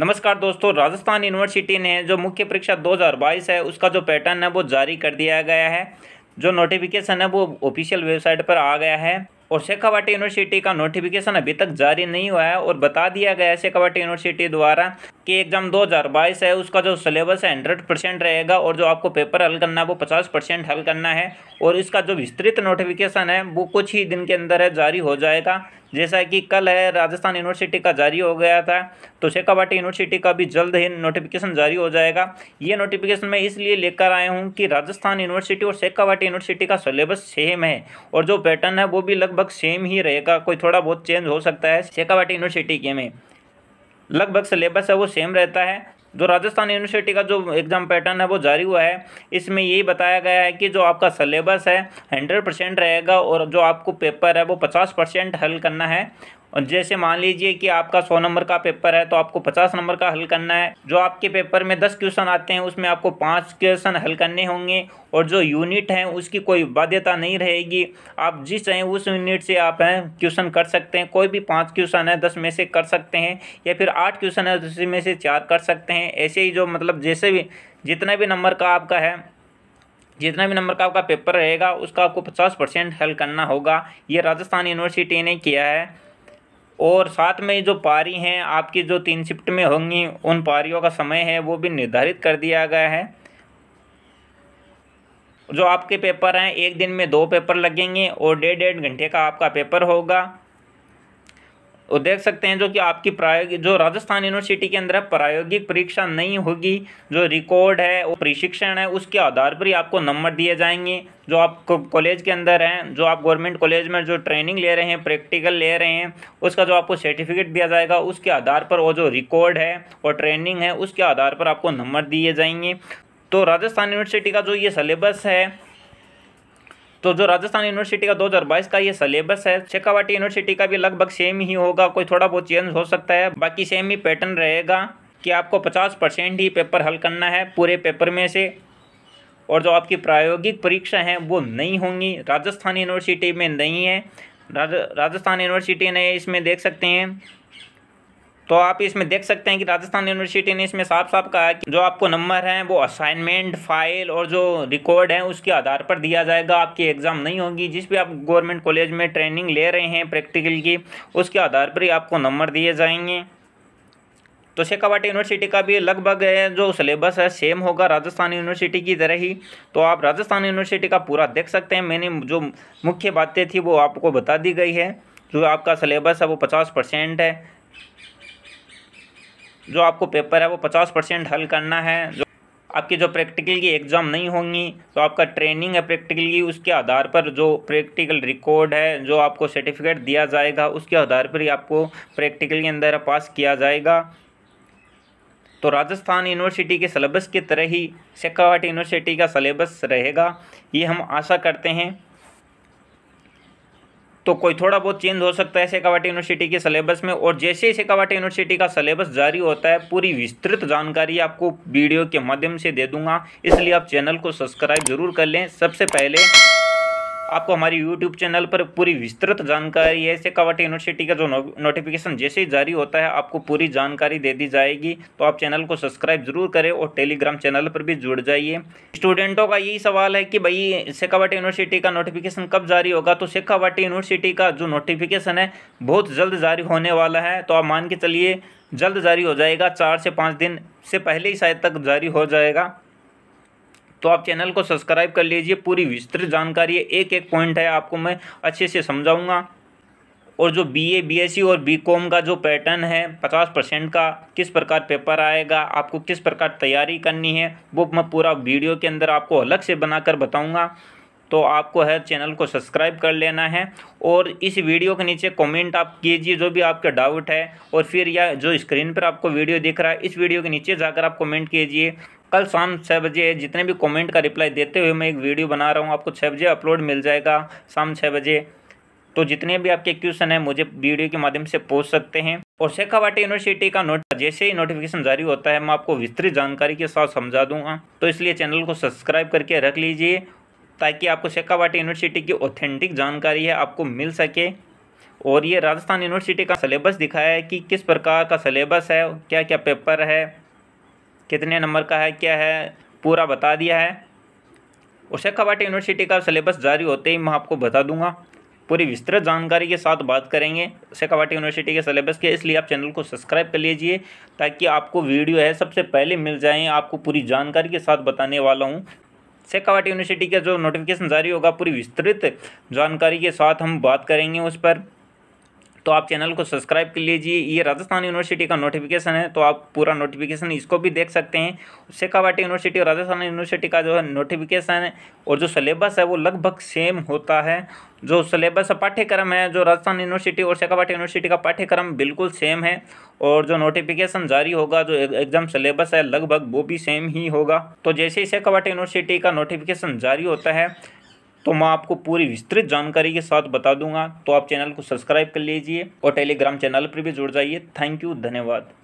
नमस्कार दोस्तों राजस्थान यूनिवर्सिटी ने जो मुख्य परीक्षा 2022 है उसका जो पैटर्न है वो जारी कर दिया गया है जो नोटिफिकेशन है वो ऑफिशियल वेबसाइट पर आ गया है और शेखावाटी यूनिवर्सिटी का नोटिफिकेशन अभी तक जारी नहीं हुआ है और बता दिया गया है शेखावाटी यूनिवर्सिटी द्वारा कि एग्ज़ाम 2022 है उसका जो सिलेबस है हंड्रेड परसेंट रहेगा और जो आपको पेपर हल करना है वो पचास परसेंट हल करना है और इसका जो विस्तृत नोटिफिकेशन है वो कुछ ही दिन के अंदर है जारी हो जाएगा जैसा कि कल है राजस्थान यूनिवर्सिटी का जारी हो गया था तो शेखावाटी यूनिवर्सिटी का भी जल्द ही नोटिफिकेशन जारी हो जाएगा ये नोटिफिकेशन मैं इसलिए लेकर आया हूँ कि राजस्थान यूनिवर्सिटी और शेखावाटी यूनिवर्सिटी का सिलेबस सेम है और जो पैटर्न है वो भी लगभग लगभग सेम ही रहेगा कोई थोड़ा बहुत चेंज हो सकता है शेखावाटी यूनिवर्सिटी के में लगभग सिलेबस है वो सेम रहता है जो राजस्थान यूनिवर्सिटी का जो एग्ज़ाम पैटर्न है वो जारी हुआ है इसमें यही बताया गया है कि जो आपका सिलेबस है हंड्रेड परसेंट रहेगा और जो आपको पेपर है वो पचास परसेंट हल करना है और जैसे मान लीजिए कि आपका सौ नंबर का पेपर है तो आपको पचास नंबर का हल करना है जो आपके पेपर में दस क्वेश्चन आते हैं उसमें आपको पाँच क्वेश्चन हल करने होंगे और जो यूनिट हैं उसकी कोई बाध्यता नहीं रहेगी आप जिस चाहें उस यूनिट से आप हैं क्वेश्चन कर सकते हैं कोई भी पाँच क्वेश्चन है दस में से कर सकते हैं या फिर आठ क्वेश्चन है दस में से चार कर सकते हैं ऐसे ही जो मतलब जैसे भी जितना भी नंबर का आपका है जितना भी नंबर का आपका पेपर रहेगा उसका आपको पचास परसेंट हल करना होगा ये राजस्थान यूनिवर्सिटी ने किया है और साथ में जो पारी हैं आपकी जो तीन शिफ्ट में होंगी उन पारियों का समय है वो भी निर्धारित कर दिया गया है जो आपके पेपर हैं एक दिन में दो पेपर लगेंगे और डेढ़ डेढ़ घंटे का आपका पेपर होगा और देख सकते हैं जो कि आपकी प्रायोगिक जो राजस्थान यूनिवर्सिटी के अंदर प्रायोगिक परीक्षा नहीं होगी जो रिकॉर्ड है और प्रशिक्षण है उसके आधार पर ही आपको नंबर दिए जाएंगे जो आप कॉलेज के अंदर हैं जो आप गवर्नमेंट कॉलेज में जो ट्रेनिंग ले रहे हैं प्रैक्टिकल ले रहे हैं उसका जो आपको सर्टिफिकेट दिया जाएगा उसके आधार पर वो जो रिकॉर्ड है और ट्रेनिंग है उसके आधार पर आपको नंबर दिए जाएंगे तो राजस्थान यूनिवर्सिटी का जो ये सिलेबस है तो जो राजस्थान यूनिवर्सिटी का 2022 का ये सिलेबस है शेखावाटी यूनिवर्सिटी का भी लगभग सेम ही होगा कोई थोड़ा बहुत चेंज हो सकता है बाकी सेम ही पैटर्न रहेगा कि आपको 50 परसेंट ही पेपर हल करना है पूरे पेपर में से और जो आपकी प्रायोगिक परीक्षा हैं वो नहीं होंगी राजस्थान यूनिवर्सिटी में नहीं है राजस्थान यूनिवर्सिटी ने इसमें देख सकते हैं तो आप इसमें देख सकते हैं कि राजस्थान यूनिवर्सिटी ने इसमें साफ साफ कहा कि जो आपको नंबर हैं वो असाइनमेंट फाइल और जो रिकॉर्ड है उसके आधार पर दिया जाएगा आपकी एग्ज़ाम नहीं होगी जिस भी आप गवर्नमेंट कॉलेज में ट्रेनिंग ले रहे हैं प्रैक्टिकल की उसके आधार पर ही आपको नंबर दिए जाएंगे तो शेखावाटी यूनिवर्सिटी का भी लगभग जो सिलेबस है सेम होगा राजस्थान यूनिवर्सिटी की तरह ही तो आप राजस्थान यूनिवर्सिटी का पूरा देख सकते हैं मैंने जो मुख्य बातें थी वो आपको बता दी गई है जो आपका सिलेबस है वो पचास परसेंट है जो आपको पेपर है वो पचास परसेंट हल करना है जो आपकी जो प्रैक्टिकल की एग्ज़ाम नहीं होंगी तो आपका ट्रेनिंग है प्रैक्टिकल की उसके आधार पर जो प्रैक्टिकल रिकॉर्ड है जो आपको सर्टिफिकेट दिया जाएगा उसके आधार पर ही आपको प्रैक्टिकल के अंदर पास किया जाएगा तो राजस्थान यूनिवर्सिटी के सलेबस की तरह ही शेखावाट यूनिवर्सिटी का सलेबस रहेगा ये हम आशा करते हैं तो कोई थोड़ा बहुत चेंज हो सकता है सेकावाटी यूनिवर्सिटी के सिलेबस में और जैसे ही सेकावाटी यूनिवर्सिटी का सिलेबस जारी होता है पूरी विस्तृत जानकारी आपको वीडियो के माध्यम से दे दूंगा इसलिए आप चैनल को सब्सक्राइब जरूर कर लें सबसे पहले आपको हमारी यूट्यूब चैनल पर पूरी विस्तृत जानकारी ऐसे कवाटी यूनिवर्सिटी का जो नोटिफिकेशन जैसे ही जारी होता है आपको पूरी जानकारी दे दी जाएगी तो आप चैनल को सब्सक्राइब जरूर करें और टेलीग्राम चैनल पर भी जुड़ जाइए स्टूडेंटों का यही सवाल है कि भाई शेखावाटी यूनिवर्सिटी का नोटिफिकेशन कब जारी होगा तो शेखावाटी यूनिवर्सिटी का जो नोटिफिकेशन है बहुत जल्द जारी होने वाला है तो आप मान के चलिए जल्द जारी हो जाएगा चार से पाँच दिन से पहले ही शायद तक जारी हो जाएगा तो आप चैनल को सब्सक्राइब कर लीजिए पूरी विस्तृत जानकारी है एक एक पॉइंट है आपको मैं अच्छे से समझाऊँगा और जो बीए बीएससी e और बीकॉम का जो पैटर्न है पचास परसेंट का किस प्रकार पेपर आएगा आपको किस प्रकार तैयारी करनी है वो मैं पूरा वीडियो के अंदर आपको अलग से बनाकर बताऊँगा तो आपको है चैनल को सब्सक्राइब कर लेना है और इस वीडियो के नीचे कमेंट आप कीजिए जो भी आपके डाउट है और फिर या जो स्क्रीन पर आपको वीडियो दिख रहा है इस वीडियो के नीचे जाकर आप कमेंट कीजिए कल शाम छः बजे जितने भी कमेंट का रिप्लाई देते हुए मैं एक वीडियो बना रहा हूँ आपको छः बजे अपलोड मिल जाएगा शाम छः बजे तो जितने भी आपके क्वेश्चन हैं मुझे वीडियो के माध्यम से पूछ सकते हैं और शेखावाटी यूनिवर्सिटी का नोट जैसे ही नोटिफिकेशन जारी होता है मैं आपको विस्तृत जानकारी के साथ समझा दूंगा तो इसलिए चैनल को सब्सक्राइब करके रख लीजिए ताकि आपको शेखावाटी यूनिवर्सिटी की ऑथेंटिक जानकारी है आपको मिल सके और ये राजस्थान यूनिवर्सिटी का सलेबस दिखाया है कि किस प्रकार का सलेबस है क्या क्या पेपर है कितने नंबर का है क्या है पूरा बता दिया है और शेखावाटी यूनिवर्सिटी का सलेबस जारी होते ही मैं आपको बता दूंगा पूरी विस्तृत जानकारी के साथ बात करेंगे शेखावाटी यूनिवर्सिटी के सलेबस के इसलिए आप चैनल को सब्सक्राइब कर लीजिए ताकि आपको वीडियो है सबसे पहले मिल जाए आपको पूरी जानकारी के साथ बताने वाला हूँ शेखावट यूनिवर्सिटी का जो नोटिफिकेशन जारी होगा पूरी विस्तृत जानकारी के साथ हम बात करेंगे उस पर तो आप चैनल को सब्सक्राइब कर लीजिए ये राजस्थान यूनिवर्सिटी का नोटिफिकेशन है तो आप पूरा नोटिफिकेशन इसको भी देख सकते हैं शेखावाटी यूनिवर्सिटी और राजस्थान यूनिवर्सिटी का जो है नोटिफिकेशन है और जो सलेबस है वो लगभग सेम होता है जो सलेबस पाठ्यक्रम है जो राजस्थान यूनिवर्सिटी और शेखावाटी यूनिवर्सिटी का पाठ्यक्रम बिल्कुल सेम है और जो नोटिफिकेशन जारी होगा जो एग्ज़ाम सिलेबस है लगभग वो भी सेम ही होगा तो जैसे ही शेखावाटी यूनिवर्सिटी का नोटिफिकेशन जारी होता है तो मैं आपको पूरी विस्तृत जानकारी के साथ बता दूंगा तो आप चैनल को सब्सक्राइब कर लीजिए और टेलीग्राम चैनल पर भी जुड़ जाइए थैंक यू धन्यवाद